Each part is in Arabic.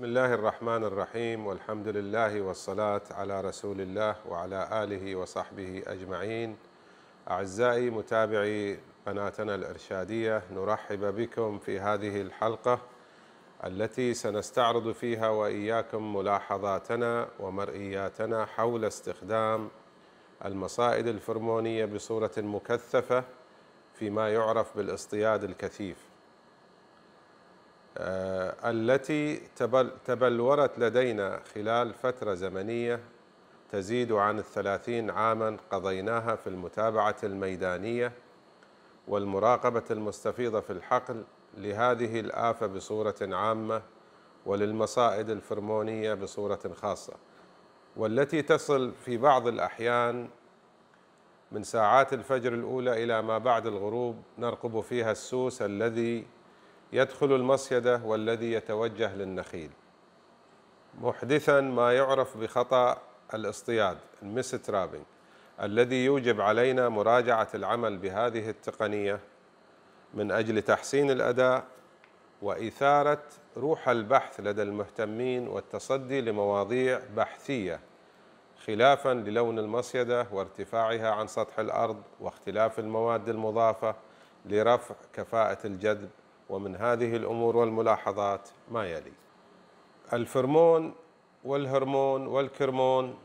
بسم الله الرحمن الرحيم والحمد لله والصلاة على رسول الله وعلى آله وصحبه أجمعين أعزائي متابعي قناتنا الإرشادية نرحب بكم في هذه الحلقة التي سنستعرض فيها وإياكم ملاحظاتنا ومرئياتنا حول استخدام المصائد الفرمونية بصورة مكثفة فيما يعرف بالاصطياد الكثيف آه، التي تبلورت لدينا خلال فترة زمنية تزيد عن الثلاثين عاما قضيناها في المتابعة الميدانية والمراقبة المستفيضة في الحقل لهذه الآفة بصورة عامة وللمصائد الفرمونية بصورة خاصة والتي تصل في بعض الأحيان من ساعات الفجر الأولى إلى ما بعد الغروب نرقب فيها السوس الذي يدخل المصيدة والذي يتوجه للنخيل محدثا ما يعرف بخطأ الاصطياد المس ترابينج الذي يوجب علينا مراجعة العمل بهذه التقنية من أجل تحسين الأداء وإثارة روح البحث لدى المهتمين والتصدي لمواضيع بحثية خلافا للون المصيدة وارتفاعها عن سطح الأرض واختلاف المواد المضافة لرفع كفاءة الجذب ومن هذه الأمور والملاحظات ما يلي الفرمون والهرمون والكرمون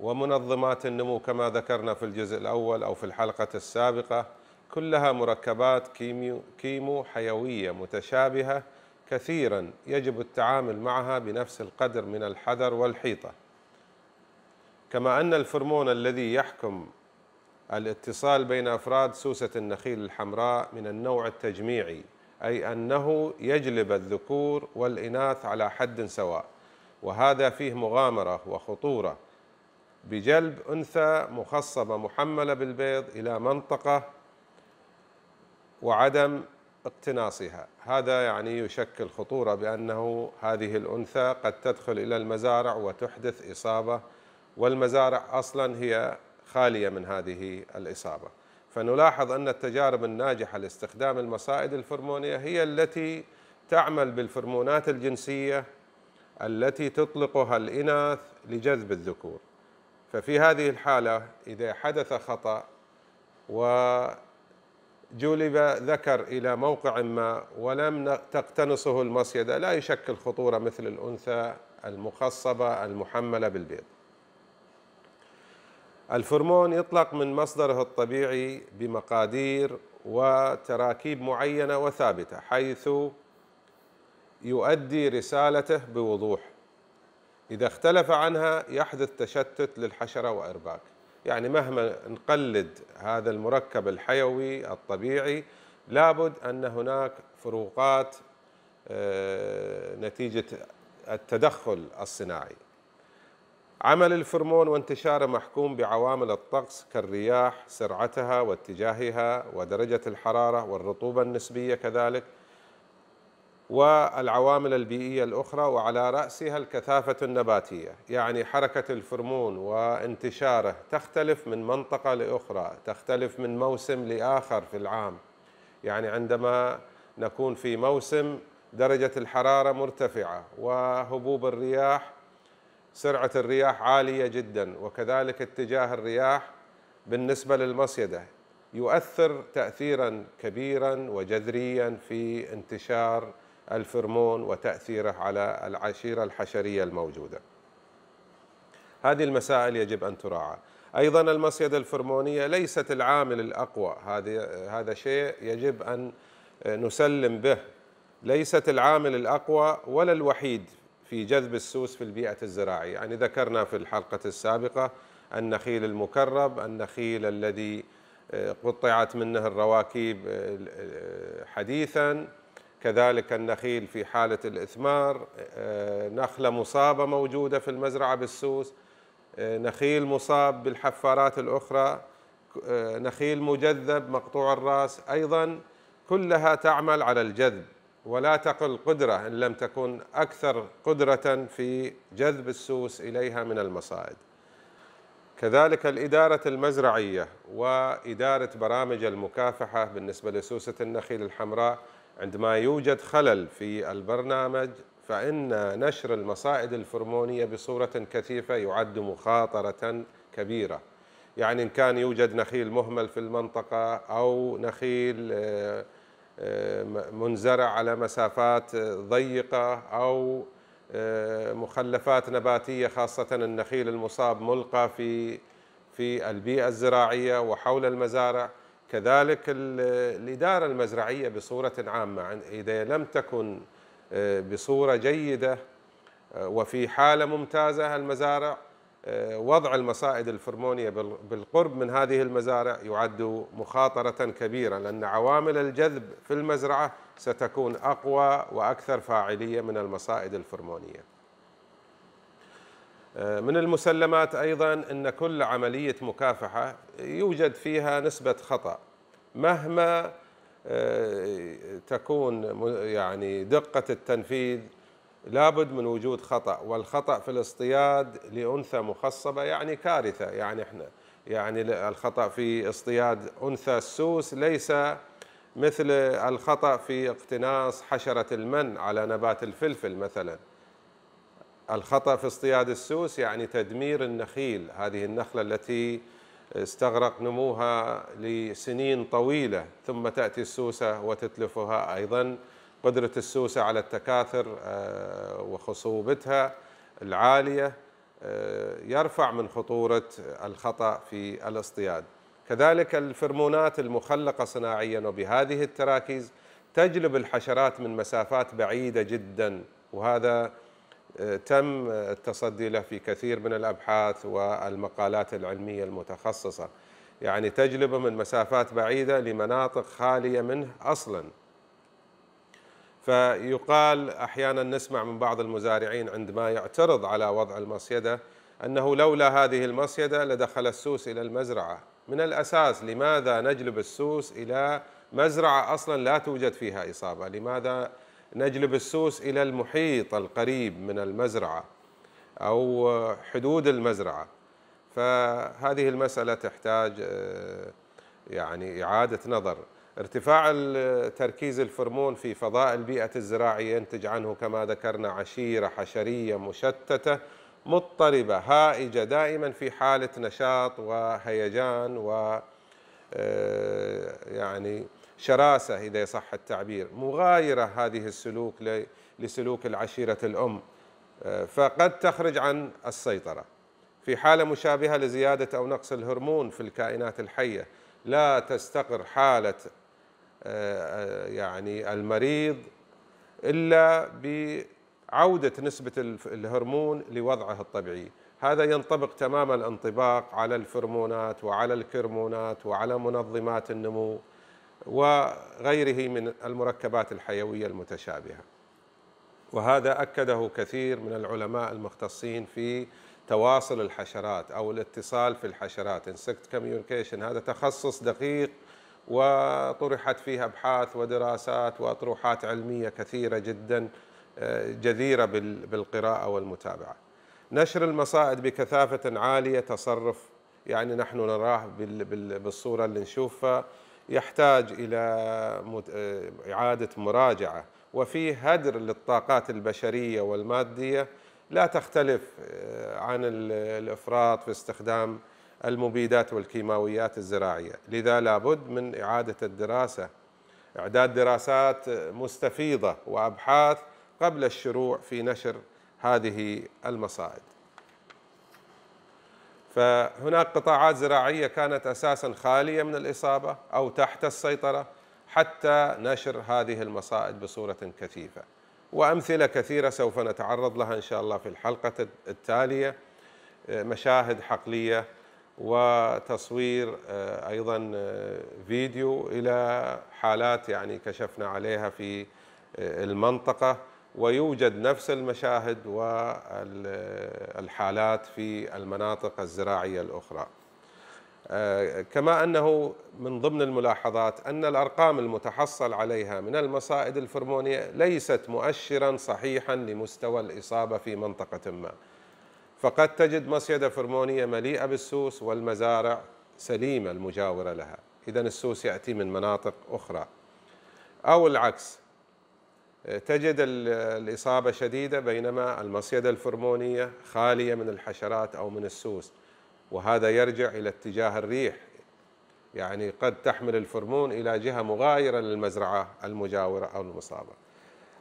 ومنظمات النمو كما ذكرنا في الجزء الأول أو في الحلقة السابقة كلها مركبات كيميو, كيمو حيوية متشابهة كثيرا يجب التعامل معها بنفس القدر من الحذر والحيطة كما أن الفرمون الذي يحكم الاتصال بين أفراد سوسة النخيل الحمراء من النوع التجميعي أي أنه يجلب الذكور والإناث على حد سواء وهذا فيه مغامرة وخطورة بجلب أنثى مخصبة محملة بالبيض إلى منطقة وعدم اقتناصها هذا يعني يشكل خطورة بأنه هذه الأنثى قد تدخل إلى المزارع وتحدث إصابة والمزارع أصلا هي خالية من هذه الإصابة فنلاحظ أن التجارب الناجحة لاستخدام المصائد الفرمونية هي التي تعمل بالفرمونات الجنسية التي تطلقها الإناث لجذب الذكور ففي هذه الحالة إذا حدث خطأ وجلب ذكر إلى موقع ما ولم تقتنصه المصيدة لا يشكل خطورة مثل الأنثى المخصبة المحملة بالبيض الفرمون يطلق من مصدره الطبيعي بمقادير وتراكيب معينه وثابته حيث يؤدي رسالته بوضوح اذا اختلف عنها يحدث تشتت للحشره وارباك يعني مهما نقلد هذا المركب الحيوي الطبيعي لابد ان هناك فروقات آه، نتيجه التدخل الصناعي عمل الفرمون وانتشاره محكوم بعوامل الطقس كالرياح سرعتها واتجاهها ودرجة الحرارة والرطوبة النسبية كذلك والعوامل البيئية الأخرى وعلى رأسها الكثافة النباتية يعني حركة الفرمون وانتشاره تختلف من منطقة لأخرى تختلف من موسم لآخر في العام يعني عندما نكون في موسم درجة الحرارة مرتفعة وهبوب الرياح سرعة الرياح عالية جدا وكذلك اتجاه الرياح بالنسبة للمصيدة يؤثر تأثيرا كبيرا وجذريا في انتشار الفرمون وتأثيره على العشيرة الحشرية الموجودة هذه المسائل يجب أن تراعى أيضا المصيدة الفرمونية ليست العامل الأقوى هذا شيء يجب أن نسلم به ليست العامل الأقوى ولا الوحيد في جذب السوس في البيئة الزراعية يعني ذكرنا في الحلقة السابقة النخيل المكرب النخيل الذي آه، قطعت منه الرواكيب آه، آه، حديثا كذلك النخيل في حالة الإثمار نخلة مصابة موجودة في المزرعة بالسوس نخيل مصاب بالحفارات الأخرى نخيل مجذب مقطوع الراس أيضا كلها تعمل على الجذب ولا تقل قدرة إن لم تكن أكثر قدرة في جذب السوس إليها من المصائد كذلك الإدارة المزرعية وإدارة برامج المكافحة بالنسبة لسوسة النخيل الحمراء عندما يوجد خلل في البرنامج فإن نشر المصائد الفرمونية بصورة كثيفة يعد مخاطرة كبيرة يعني إن كان يوجد نخيل مهمل في المنطقة أو نخيل آه، منزرع على مسافات ضيقة أو آه، مخلفات نباتية خاصة النخيل المصاب ملقى في في البيئة الزراعية وحول المزارع كذلك الإدارة المزرعية بصورة عامة إذا لم تكن آه، بصورة جيدة آه، وفي حالة ممتازة المزارع آه، وضع المصائد الفرمونية بالقرب من هذه المزارع يعد مخاطرة كبيرة لأن عوامل الجذب في المزرعة ستكون أقوى وأكثر فاعلية من المصائد الفرمونية آه، من المسلمات أيضا أن كل عملية مكافحة يوجد فيها نسبة خطأ مهما آه، تكون يعني دقة التنفيذ لابد من وجود خطأ والخطأ في الاصطياد لأنثى مخصبة يعني كارثة يعني احنا يعني الخطأ في اصطياد أنثى السوس ليس مثل الخطأ في اقتناص حشرة المن على نبات الفلفل مثلا الخطأ في اصطياد السوس يعني تدمير النخيل هذه النخلة التي استغرق نموها لسنين طويلة ثم تأتي السوسة وتتلفها أيضا قدرة السوسة على التكاثر آه، وخصوبتها العالية آه، يرفع من خطورة الخطأ في الاصطياد كذلك الفرمونات المخلقة صناعيا وبهذه التراكيز تجلب الحشرات من مسافات بعيدة جدا وهذا آه، تم التصدي له في كثير من الأبحاث والمقالات العلمية المتخصصة يعني تجلبه من مسافات بعيدة لمناطق خالية منه أصلاً فيقال احيانا نسمع من بعض المزارعين عندما يعترض على وضع المصيده انه لولا هذه المصيده لدخل السوس الى المزرعه من الاساس لماذا نجلب السوس الى مزرعه اصلا لا توجد فيها اصابه لماذا نجلب السوس الى المحيط القريب من المزرعه او حدود المزرعه فهذه المساله تحتاج آه، يعني اعاده نظر ارتفاع تركيز الفرمون في فضاء البيئة الزراعية ينتج عنه كما ذكرنا عشيرة حشرية مشتتة مضطربة هائجة دائما في حالة نشاط وهيجان و آه، يعني شراسة إذا يصح التعبير مغايرة هذه السلوك لسلوك العشيرة الأم آه، فقد تخرج عن السيطرة في حالة مشابهة لزيادة أو نقص الهرمون في الكائنات الحية لا تستقر حالة آه، آه، يعني المريض إلا بعودة نسبة الهرمون لوضعه الطبيعي هذا ينطبق تمام الانطباق على الفرمونات وعلى الكرمونات وعلى منظمات النمو وغيره من المركبات الحيوية المتشابهة وهذا أكده كثير من العلماء المختصين في تواصل الحشرات أو الاتصال في الحشرات انسكت communication هذا تخصص دقيق وطرحت فيها ابحاث ودراسات واطروحات علميه كثيره جدا آه، جديره بالقراءه والمتابعه. نشر المصائد بكثافه عاليه تصرف يعني نحن نراه بالصوره اللي نشوفها يحتاج الى آه، اعاده مراجعه وفيه هدر للطاقات البشريه والماديه لا تختلف آه، عن الافراط في استخدام المبيدات والكيماويات الزراعية لذا لابد من إعادة الدراسة إعداد دراسات مستفيضة وأبحاث قبل الشروع في نشر هذه المصائد فهناك قطاعات زراعية كانت أساسا خالية من الإصابة أو تحت السيطرة حتى نشر هذه المصائد بصورة كثيفة وأمثلة كثيرة سوف نتعرض لها إن شاء الله في الحلقة التالية مشاهد حقلية وتصوير آه، ايضا آه، فيديو الى حالات يعني كشفنا عليها في آه، المنطقه ويوجد نفس المشاهد والحالات في المناطق الزراعيه الاخرى. كما انه من ضمن الملاحظات ان الارقام المتحصل عليها من المصائد الفرمونيه ليست مؤشرا صحيحا لمستوى الاصابه في منطقه ما. فقد تجد مصيدة فرمونية مليئة بالسوس والمزارع سليمة المجاورة لها إذا السوس يأتي من مناطق أخرى أو العكس تجد الإصابة شديدة بينما المصيدة الفرمونية خالية من الحشرات أو من السوس وهذا يرجع إلى اتجاه الريح يعني قد تحمل الفرمون إلى جهة مغايرة للمزرعة المجاورة أو المصابة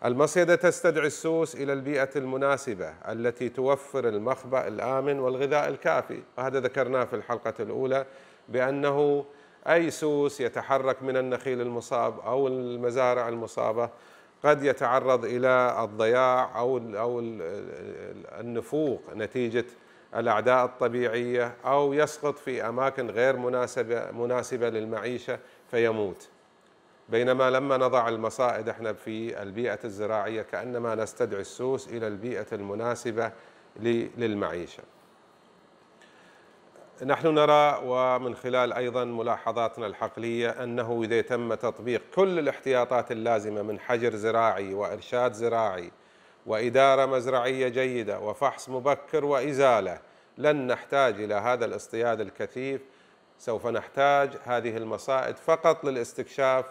المصيدة تستدعي السوس إلى البيئة المناسبة التي توفر المخبأ الآمن والغذاء الكافي وهذا ذكرناه في الحلقة الأولى بأنه أي سوس يتحرك من النخيل المصاب أو المزارع المصابة قد يتعرض إلى الضياع أو النفوق نتيجة الأعداء الطبيعية أو يسقط في أماكن غير مناسبة مناسبة للمعيشة فيموت بينما لما نضع المصائد احنا في البيئة الزراعية كأنما نستدعي السوس إلى البيئة المناسبة للمعيشة نحن نرى ومن خلال أيضا ملاحظاتنا الحقلية أنه إذا تم تطبيق كل الاحتياطات اللازمة من حجر زراعي وإرشاد زراعي وإدارة مزرعية جيدة وفحص مبكر وإزالة لن نحتاج إلى هذا الاصطياد الكثيف سوف نحتاج هذه المصائد فقط للاستكشاف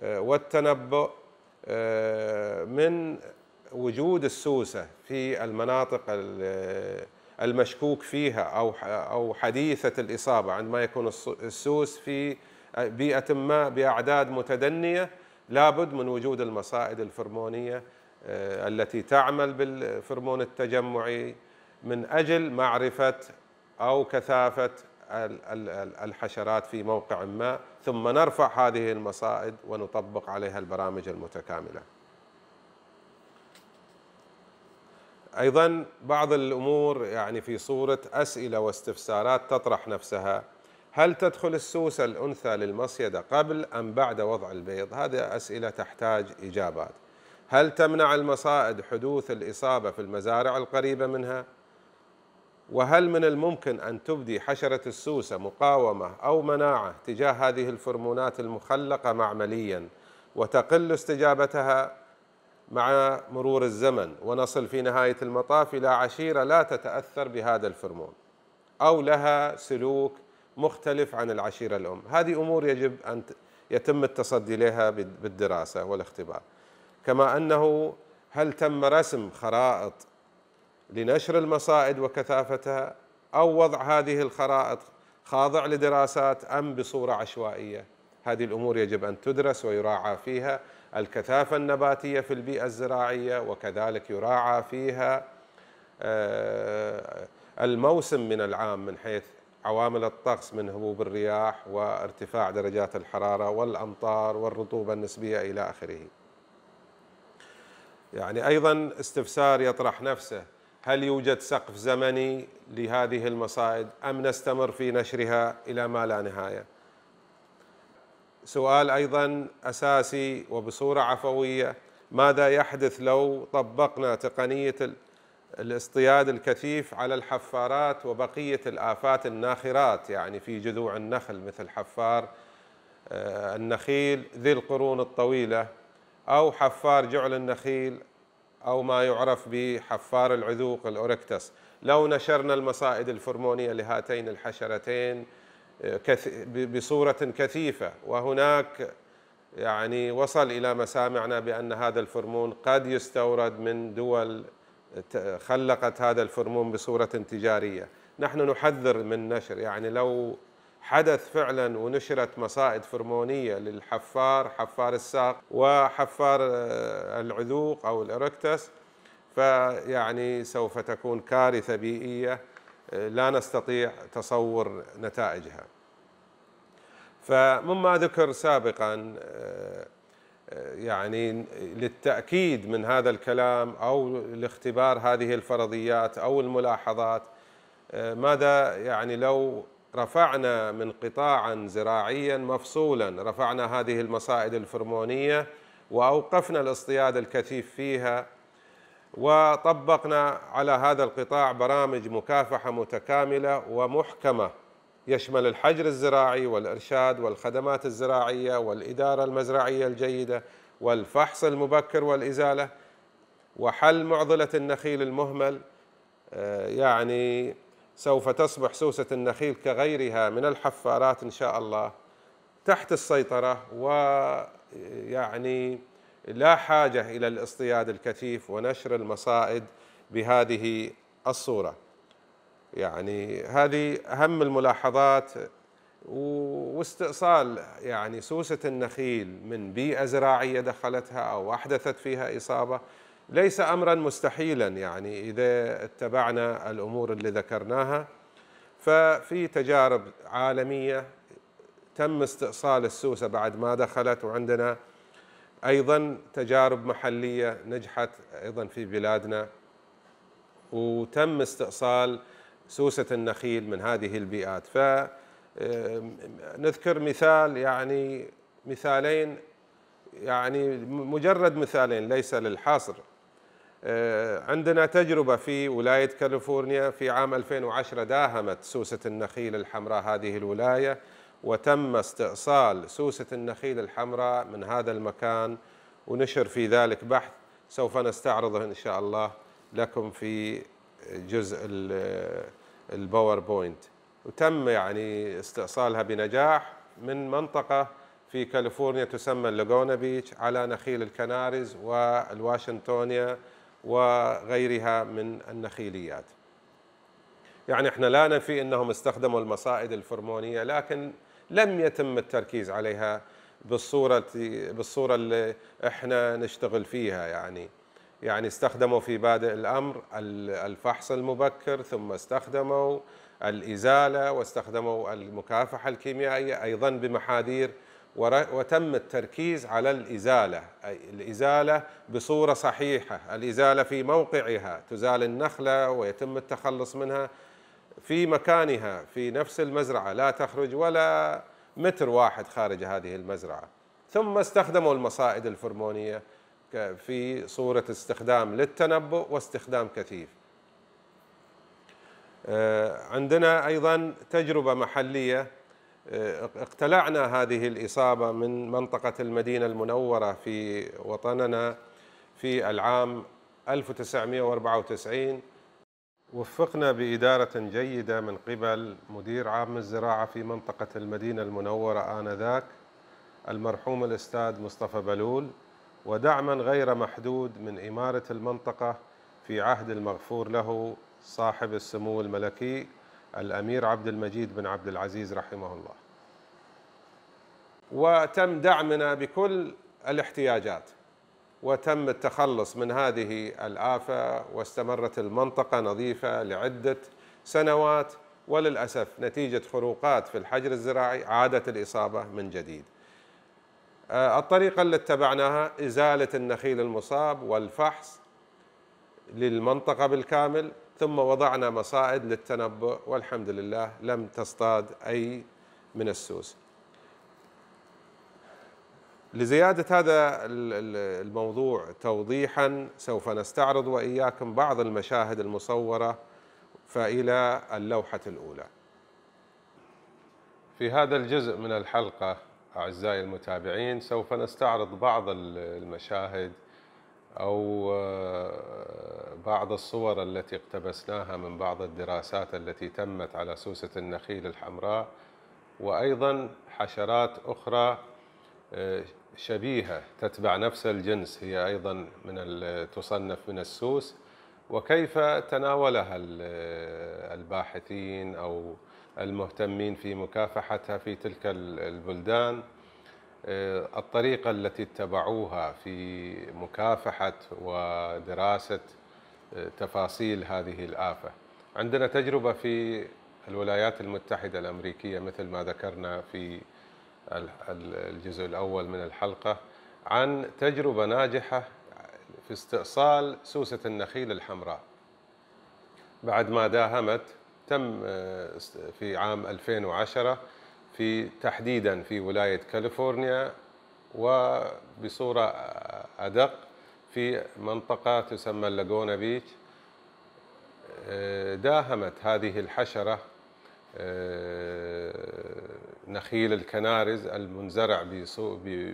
آه، والتنبؤ آه، من وجود السوسه في المناطق آه، المشكوك فيها او او حديثه الاصابه عندما يكون السوس في بيئه ما باعداد متدنيه لابد من وجود المصائد الفرمونيه التي تعمل بالفرمون التجمعي من اجل معرفه او كثافه الحشرات في موقع ما ثم نرفع هذه المصائد ونطبق عليها البرامج المتكامله. ايضا بعض الامور يعني في صوره اسئله واستفسارات تطرح نفسها هل تدخل السوسه الانثى للمصيده قبل ام بعد وضع البيض؟ هذه اسئله تحتاج اجابات. هل تمنع المصائد حدوث الاصابه في المزارع القريبه منها؟ وهل من الممكن أن تبدي حشرة السوسة مقاومة أو مناعة تجاه هذه الفرمونات المخلقة معمليا وتقل استجابتها مع مرور الزمن ونصل في نهاية المطاف إلى عشيرة لا تتأثر بهذا الفرمون أو لها سلوك مختلف عن العشيرة الأم هذه أمور يجب أن يتم التصدي لها بالدراسة والاختبار كما أنه هل تم رسم خرائط لنشر المصائد وكثافتها أو وضع هذه الخرائط خاضع لدراسات أم بصورة عشوائية هذه الأمور يجب أن تدرس ويراعى فيها الكثافة النباتية في البيئة الزراعية وكذلك يراعى فيها آه، الموسم من العام من حيث عوامل الطقس من هبوب الرياح وارتفاع درجات الحرارة والأمطار والرطوبة النسبية إلى آخره يعني أيضا استفسار يطرح نفسه هل يوجد سقف زمني لهذه المصائد أم نستمر في نشرها إلى ما لا نهاية سؤال أيضا أساسي وبصورة عفوية ماذا يحدث لو طبقنا تقنية الاصطياد الكثيف على الحفارات وبقية الآفات الناخرات يعني في جذوع النخل مثل حفار آه، النخيل ذي القرون الطويلة أو حفار جعل النخيل أو ما يعرف بحفار العذوق الأوركتس لو نشرنا المصائد الفرمونية لهاتين الحشرتين آه، بصورة كثيفة وهناك يعني وصل إلى مسامعنا بأن هذا الفرمون قد يستورد من دول خلقت هذا الفرمون بصورة تجارية نحن نحذر من نشر يعني لو حدث فعلا ونشرت مصائد فرمونيه للحفار حفار الساق وحفار آه، العذوق او الاركتس فيعني سوف تكون كارثه بيئيه آه، لا نستطيع تصور نتائجها فمما ذكر سابقا آه، يعني للتأكيد من هذا الكلام أو لاختبار هذه الفرضيات أو الملاحظات ماذا يعني لو رفعنا من قطاعا زراعيا مفصولا رفعنا هذه المصائد الفرمونية وأوقفنا الاصطياد الكثيف فيها وطبقنا على هذا القطاع برامج مكافحة متكاملة ومحكمة يشمل الحجر الزراعي والإرشاد والخدمات الزراعية والإدارة المزرعية الجيدة والفحص المبكر والإزالة وحل معضلة النخيل المهمل آه، يعني سوف تصبح سوسة النخيل كغيرها من الحفارات إن شاء الله تحت السيطرة ويعني لا حاجة إلى الاصطياد الكثيف ونشر المصائد بهذه الصورة يعني هذه أهم الملاحظات واستئصال يعني سوسة النخيل من بيئة زراعية دخلتها أو أحدثت فيها إصابة ليس امرا مستحيلا يعني اذا اتبعنا الامور اللي ذكرناها ففي تجارب عالميه تم استئصال السوسه بعد ما دخلت وعندنا ايضا تجارب محليه نجحت ايضا في بلادنا وتم استئصال سوسه النخيل من هذه البيئات فنذكر مثال يعني مثالين يعني مجرد مثالين ليس للحاصر آه، عندنا تجربة في ولاية كاليفورنيا في عام 2010 داهمت سوسة النخيل الحمراء هذه الولاية وتم استئصال سوسة النخيل الحمراء من هذا المكان ونشر في ذلك بحث سوف نستعرضه إن شاء الله لكم في جزء الباوربوينت آه، وتم يعني استئصالها بنجاح من منطقة في كاليفورنيا تسمى اللاجونا بيتش على نخيل الكنارز والواشنطونيا وغيرها من النخيليات يعني احنا لا ننفي انهم استخدموا المصائد الفرمونيه لكن لم يتم التركيز عليها بالصوره بالصوره اللي احنا نشتغل فيها يعني يعني استخدموا في بادئ الامر الفحص المبكر ثم استخدموا الازاله واستخدموا المكافحه الكيميائيه ايضا بمحاذير وتم التركيز على الإزالة أي الإزالة بصورة صحيحة الإزالة في موقعها تزال النخلة ويتم التخلص منها في مكانها في نفس المزرعة لا تخرج ولا متر واحد خارج هذه المزرعة ثم استخدموا المصائد الفرمونية في صورة استخدام للتنبؤ واستخدام كثيف آه، عندنا أيضا تجربة محلية آه، اقتلعنا هذه الإصابة من منطقة المدينة المنورة في وطننا في العام 1994 وفقنا بإدارة جيدة من قبل مدير عام الزراعة في منطقة المدينة المنورة آنذاك المرحوم الأستاذ مصطفى بلول ودعما غير محدود من إمارة المنطقة في عهد المغفور له صاحب السمو الملكي الأمير عبد المجيد بن عبد العزيز رحمه الله وتم دعمنا بكل الاحتياجات وتم التخلص من هذه الآفة واستمرت المنطقة نظيفة لعدة سنوات وللأسف نتيجة خروقات في الحجر الزراعي عادت الإصابة من جديد آه، الطريقة اللي اتبعناها إزالة النخيل المصاب والفحص للمنطقة بالكامل ثم وضعنا مصائد للتنبؤ والحمد لله لم تصطاد أي من السوس لزيادة هذا الموضوع توضيحا سوف نستعرض وإياكم بعض المشاهد المصورة فإلى اللوحة الأولى في هذا الجزء من الحلقة أعزائي المتابعين سوف نستعرض بعض المشاهد أو آه، بعض الصور التي اقتبسناها من بعض الدراسات التي تمت على سوسة النخيل الحمراء وأيضا حشرات أخرى آه، شبيهة تتبع نفس الجنس هي أيضا من تصنف من السوس وكيف تناولها آه، الباحثين أو المهتمين في مكافحتها في تلك البلدان آه، الطريقة التي اتبعوها في مكافحة ودراسة آه، تفاصيل هذه الآفة عندنا تجربة في الولايات المتحدة الأمريكية مثل ما ذكرنا في الجزء الأول من الحلقة عن تجربة ناجحة في استئصال سوسة النخيل الحمراء بعد ما داهمت تم آه، في عام 2010 في تحديدا في ولاية كاليفورنيا وبصورة أدق في منطقة تسمى اللاجونا بيتش آه، داهمت هذه الحشرة آه، نخيل الكنارز المنزرع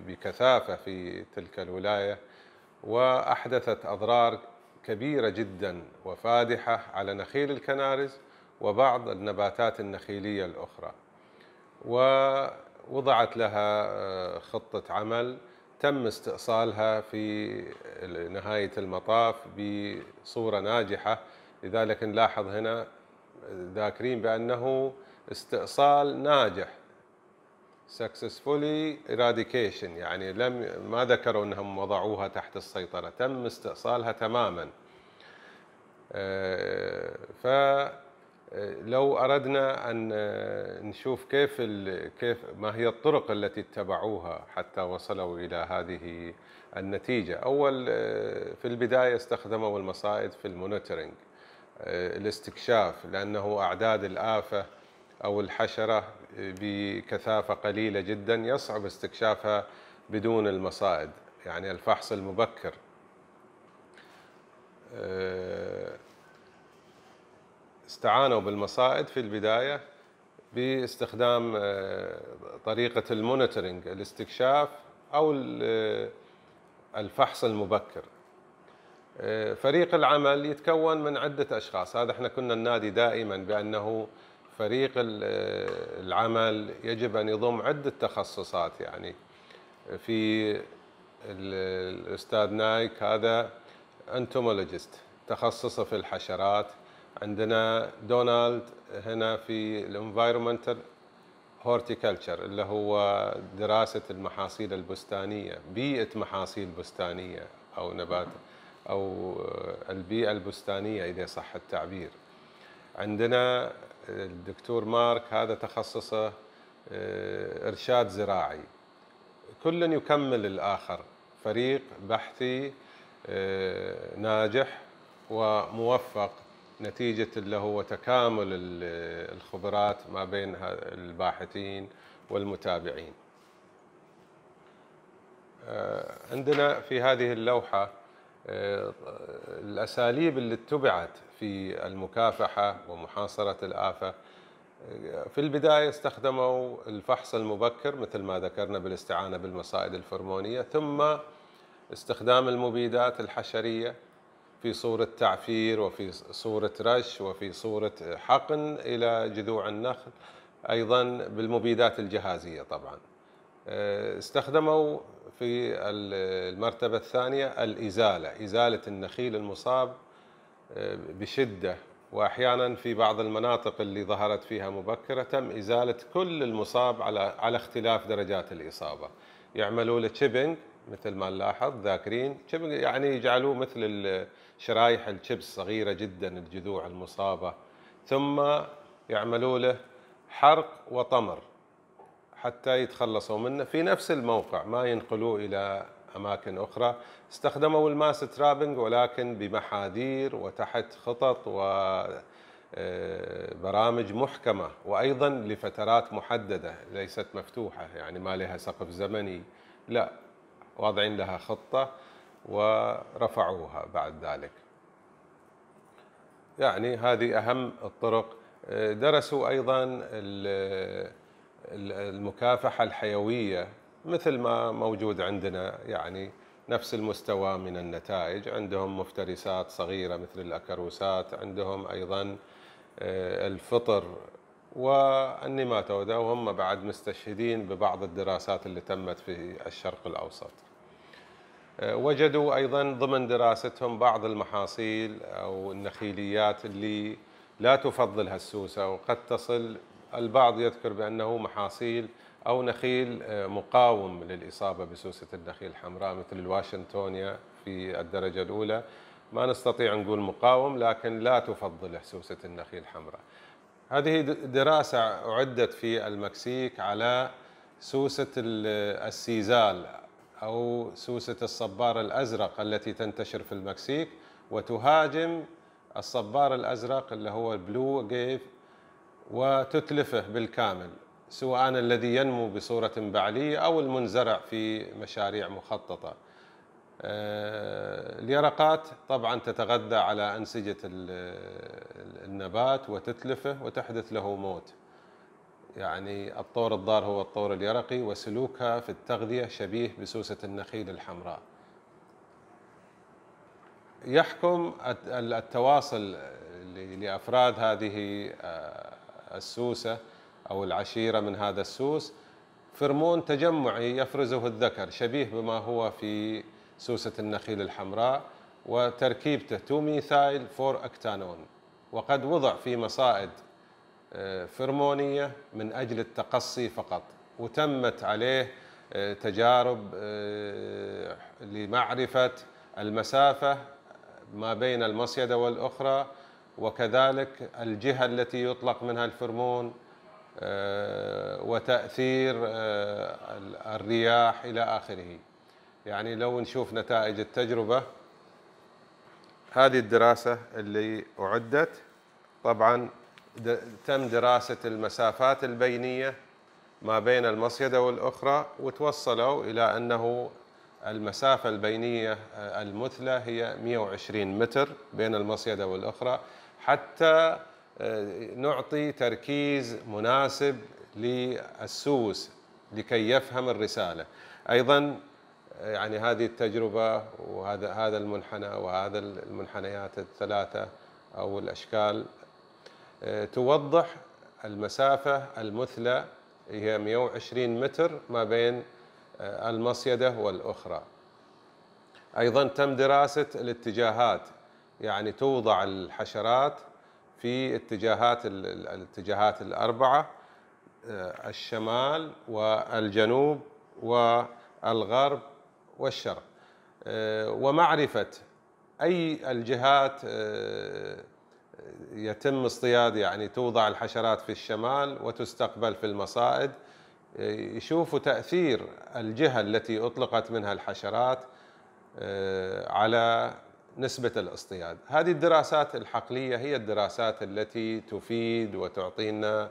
بكثافة في تلك الولاية وأحدثت أضرار كبيرة جدا وفادحة على نخيل الكنارز وبعض النباتات النخيلية الأخرى ووضعت لها آه، خطة عمل تم استئصالها في نهاية المطاف بصورة ناجحة لذلك نلاحظ هنا آه، ذاكرين بأنه استئصال ناجح successfully eradication يعني لم ما ذكروا انهم وضعوها تحت السيطره تم استئصالها تماما آه، ف لو اردنا ان آه، نشوف كيف كيف ما هي الطرق التي اتبعوها حتى وصلوا الى هذه النتيجه، اول آه، في البدايه استخدموا المصائد في المونيتورنج آه، الاستكشاف لانه اعداد الافه او الحشره بكثافه قليله جدا يصعب استكشافها بدون المصائد، يعني الفحص المبكر. استعانوا بالمصائد في البدايه باستخدام آه، طريقه المونيتورينج الاستكشاف او آه، الفحص المبكر آه، فريق العمل يتكون من عده اشخاص هذا احنا كنا النادي دائما بانه فريق العمل يجب ان يضم عده تخصصات يعني في الاستاذ نايك هذا انتومولوجيست تخصصه في الحشرات عندنا دونالد هنا في الانفايرمنتال هورتيكلتشر اللي هو دراسة المحاصيل البستانية بيئة محاصيل بستانية أو نبات أو البيئة البستانية إذا صح التعبير عندنا الدكتور مارك هذا تخصصه آه، إرشاد زراعي كل يكمل الآخر فريق بحثي آه، ناجح وموفق نتيجة اللي هو تكامل الخبرات ما بين الباحثين والمتابعين آه، عندنا في هذه اللوحة آه، الأساليب اللي اتبعت في المكافحة ومحاصرة الآفة آه، في البداية استخدموا الفحص المبكر مثل ما ذكرنا بالاستعانة بالمصائد الفرمونية ثم استخدام المبيدات الحشرية في صورة تعفير وفي صورة رش وفي صورة حقن إلى جذوع النخل أيضا بالمبيدات الجهازية طبعا آه، استخدموا في المرتبة الثانية الإزالة إزالة النخيل المصاب آه، بشدة وأحيانا في بعض المناطق اللي ظهرت فيها مبكرة تم إزالة كل المصاب على على اختلاف درجات الإصابة يعملوا له مثل ما نلاحظ ذاكرين يعني يجعلوه مثل شرايح الشيبس صغيرة جدا الجذوع المصابة ثم يعملوا له حرق وطمر حتى يتخلصوا منه في نفس الموقع ما ينقلوه إلى أماكن أخرى استخدموا الماس ترابنج ولكن بمحاذير وتحت خطط و آه، برامج محكمة وأيضا لفترات محددة ليست مفتوحة يعني ما لها سقف زمني لا واضعين لها خطة ورفعوها بعد ذلك يعني هذه أهم الطرق آه، درسوا أيضا المكافحة الحيوية مثل ما موجود عندنا يعني نفس المستوى من النتائج عندهم مفترسات صغيرة مثل الأكروسات عندهم أيضا آه، الفطر والنيماتودا وهم بعد مستشهدين ببعض الدراسات اللي تمت في الشرق الأوسط آه، وجدوا ايضا ضمن دراستهم بعض المحاصيل او النخيليات اللي لا تفضلها السوسه وقد تصل البعض يذكر بانه محاصيل او نخيل آه، مقاوم للاصابه بسوسه النخيل الحمراء مثل الواشنطونيا في الدرجه الاولى ما نستطيع نقول مقاوم لكن لا تفضل سوسه النخيل الحمراء. هذه دراسه اعدت في المكسيك على سوسه السيزال أو سوسة الصبار الأزرق التي تنتشر في المكسيك وتهاجم الصبار الأزرق اللي هو البلو جيف وتتلفه بالكامل سواء الذي ينمو بصورة بعلية أو المنزرع في مشاريع مخططة آه، اليرقات طبعا تتغذى على أنسجة النبات وتتلفه وتحدث له موت يعني الطور الضار هو الطور اليرقي وسلوكها في التغذية شبيه بسوسة النخيل الحمراء يحكم التواصل لأفراد هذه آه، السوسة أو العشيرة من هذا السوس فرمون تجمعي يفرزه الذكر شبيه بما هو في سوسة النخيل الحمراء وتركيبته 2 ميثايل 4 أكتانون وقد وضع في مصائد فرمونية من أجل التقصي فقط وتمت عليه آه، تجارب آه، لمعرفة المسافة ما بين المصيدة والأخرى وكذلك الجهة التي يطلق منها الفرمون آه، وتأثير الرياح إلى آخره يعني لو نشوف نتائج التجربة هذه الدراسة اللي أعدت طبعا تم دراسة المسافات البينية ما بين المصيدة والأخرى وتوصلوا إلى أنه المسافة البينية آه، المثلى هي 120 متر بين المصيدة والأخرى حتى آه، نعطي تركيز مناسب للسوس لكي يفهم الرسالة أيضا آه، يعني هذه التجربة وهذا هذا المنحنى وهذا المنحنيات الثلاثة أو الأشكال آه، توضح المسافة المثلى هي 120 متر ما بين آه، المصيدة والأخرى أيضا تم دراسة الاتجاهات يعني توضع الحشرات في اتجاهات الاتجاهات الأربعة آه، الشمال والجنوب والغرب والشرق ومعرفة أي الجهات يتم اصطياد يعني توضع الحشرات في الشمال وتستقبل في المصائد يشوفوا تأثير الجهة التي أطلقت منها الحشرات آه، على نسبة الاصطياد هذه الدراسات الحقلية هي الدراسات التي تفيد وتعطينا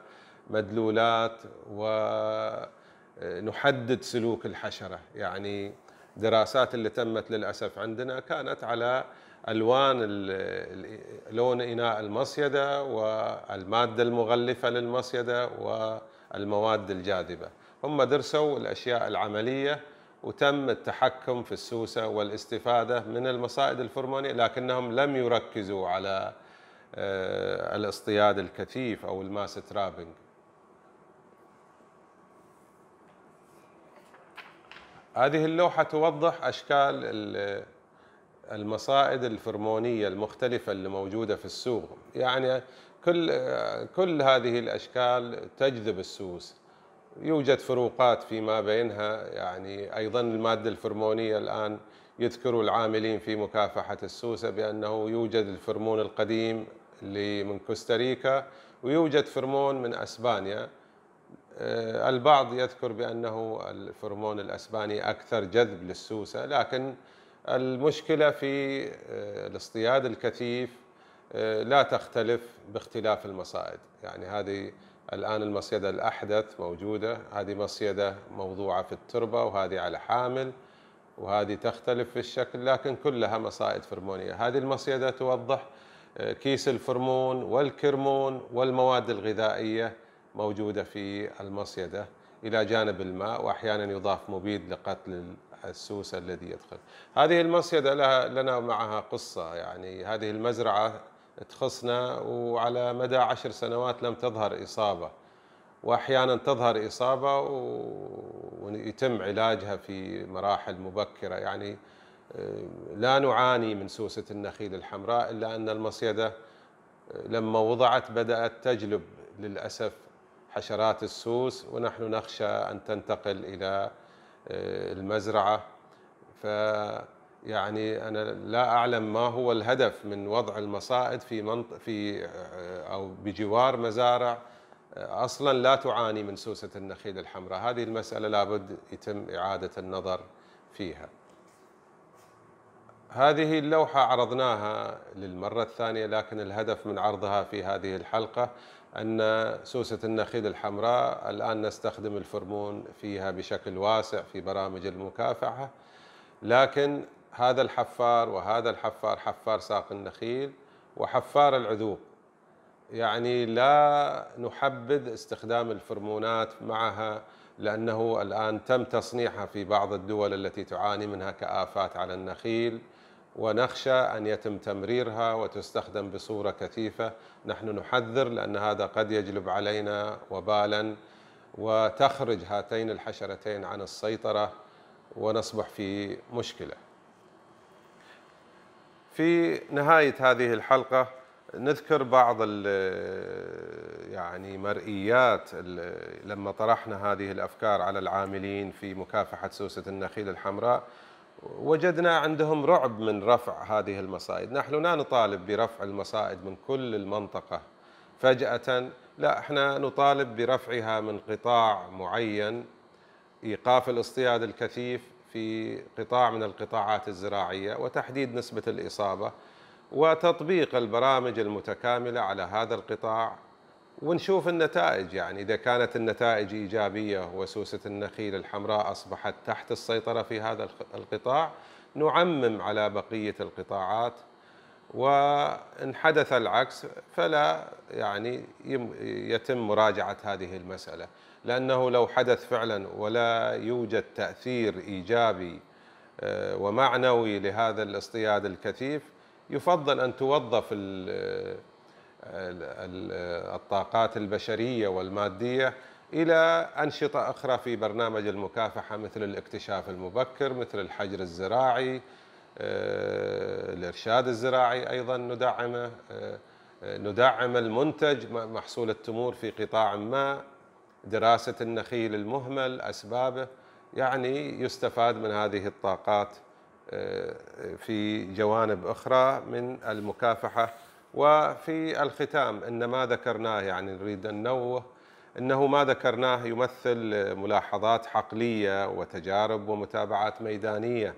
مدلولات ونحدد سلوك الحشرة يعني دراسات اللي تمت للأسف عندنا كانت على الوان لون اناء المصيده والماده المغلفه للمصيده والمواد الجاذبه هم درسوا الاشياء العمليه وتم التحكم في السوسه والاستفاده من المصائد الفرمانيه لكنهم لم يركزوا على آه، الاصطياد الكثيف او الماس ترابنج هذه اللوحه توضح اشكال المصائد الفرمونيه المختلفه اللي موجوده في السوق يعني كل كل هذه الاشكال تجذب السوس يوجد فروقات فيما بينها يعني ايضا الماده الفرمونيه الان يذكر العاملين في مكافحه السوسه بانه يوجد الفرمون القديم اللي من كوستاريكا ويوجد فرمون من اسبانيا آه، البعض يذكر بانه الفرمون الاسباني اكثر جذب للسوسه لكن المشكلة في آه، الاصطياد الكثيف آه، لا تختلف باختلاف المصائد يعني هذه الآن المصيدة الأحدث موجودة هذه مصيدة موضوعة في التربة وهذه على حامل وهذه تختلف في الشكل لكن كلها مصائد فرمونية هذه المصيدة توضح آه، كيس الفرمون والكرمون والمواد الغذائية موجودة في المصيدة إلى جانب الماء وأحيانا يضاف مبيد لقتل السوس الذي يدخل هذه المصيدة لها لنا معها قصة يعني هذه المزرعة تخصنا وعلى مدى عشر سنوات لم تظهر إصابة واحيانا تظهر اصابه ويتم علاجها في مراحل مبكره يعني لا نعاني من سوسه النخيل الحمراء الا ان المصيده لما وضعت بدات تجلب للاسف حشرات السوس ونحن نخشى أن تنتقل إلى آه، المزرعة فيعني أنا لا أعلم ما هو الهدف من وضع المصائد في منط في آه، أو بجوار مزارع آه، أصلا لا تعاني من سوسة النخيل الحمراء هذه المسألة لابد يتم إعادة النظر فيها هذه اللوحة عرضناها للمرة الثانية لكن الهدف من عرضها في هذه الحلقة أن سوسة النخيل الحمراء الآن نستخدم الفرمون فيها بشكل واسع في برامج المكافحة لكن هذا الحفار وهذا الحفار حفار ساق النخيل وحفار العذوب يعني لا نحبذ استخدام الفرمونات معها لأنه الآن تم تصنيعها في بعض الدول التي تعاني منها كآفات على النخيل ونخشى أن يتم تمريرها وتستخدم بصورة كثيفة نحن نحذر لأن هذا قد يجلب علينا وبالا وتخرج هاتين الحشرتين عن السيطرة ونصبح في مشكلة في نهاية هذه الحلقة نذكر بعض يعني مرئيات لما طرحنا هذه الافكار على العاملين في مكافحه سوسه النخيل الحمراء وجدنا عندهم رعب من رفع هذه المصائد نحن لا نطالب برفع المصائد من كل المنطقة فجأة لا احنا نطالب برفعها من قطاع معين إيقاف الاصطياد الكثيف في قطاع من القطاعات الزراعية وتحديد نسبة الإصابة وتطبيق البرامج المتكاملة على هذا القطاع ونشوف النتائج يعني إذا كانت النتائج إيجابية وسوسة النخيل الحمراء أصبحت تحت السيطرة في هذا القطاع نعمم على بقية القطاعات وإن حدث العكس فلا يعني يتم مراجعة هذه المسألة لأنه لو حدث فعلا ولا يوجد تأثير إيجابي آه، ومعنوي لهذا الاصطياد الكثيف يفضل أن توظف الطاقات البشريه والماديه الى انشطه اخرى في برنامج المكافحه مثل الاكتشاف المبكر مثل الحجر الزراعي آه، الارشاد الزراعي ايضا ندعمه آه، ندعم المنتج محصول التمور في قطاع ما دراسه النخيل المهمل اسبابه يعني يستفاد من هذه الطاقات آه، في جوانب اخرى من المكافحه وفي الختام ان ما ذكرناه يعني نريد ان ننوه انه ما ذكرناه يمثل ملاحظات حقليه وتجارب ومتابعات ميدانيه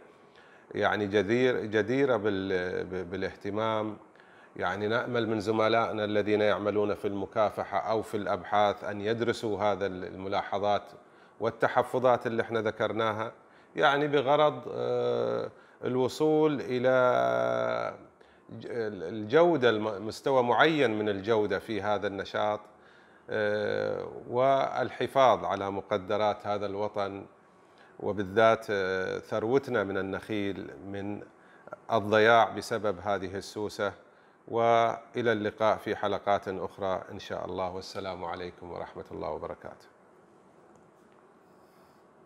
يعني جدير جديره بال بالاهتمام يعني نامل من زملائنا الذين يعملون في المكافحه او في الابحاث ان يدرسوا هذا الملاحظات والتحفظات اللي احنا ذكرناها يعني بغرض آه، الوصول الى الجوده مستوى معين من الجوده في هذا النشاط آه، والحفاظ على مقدرات هذا الوطن وبالذات آه، ثروتنا من النخيل من الضياع بسبب هذه السوسه والى اللقاء في حلقات اخرى ان شاء الله والسلام عليكم ورحمه الله وبركاته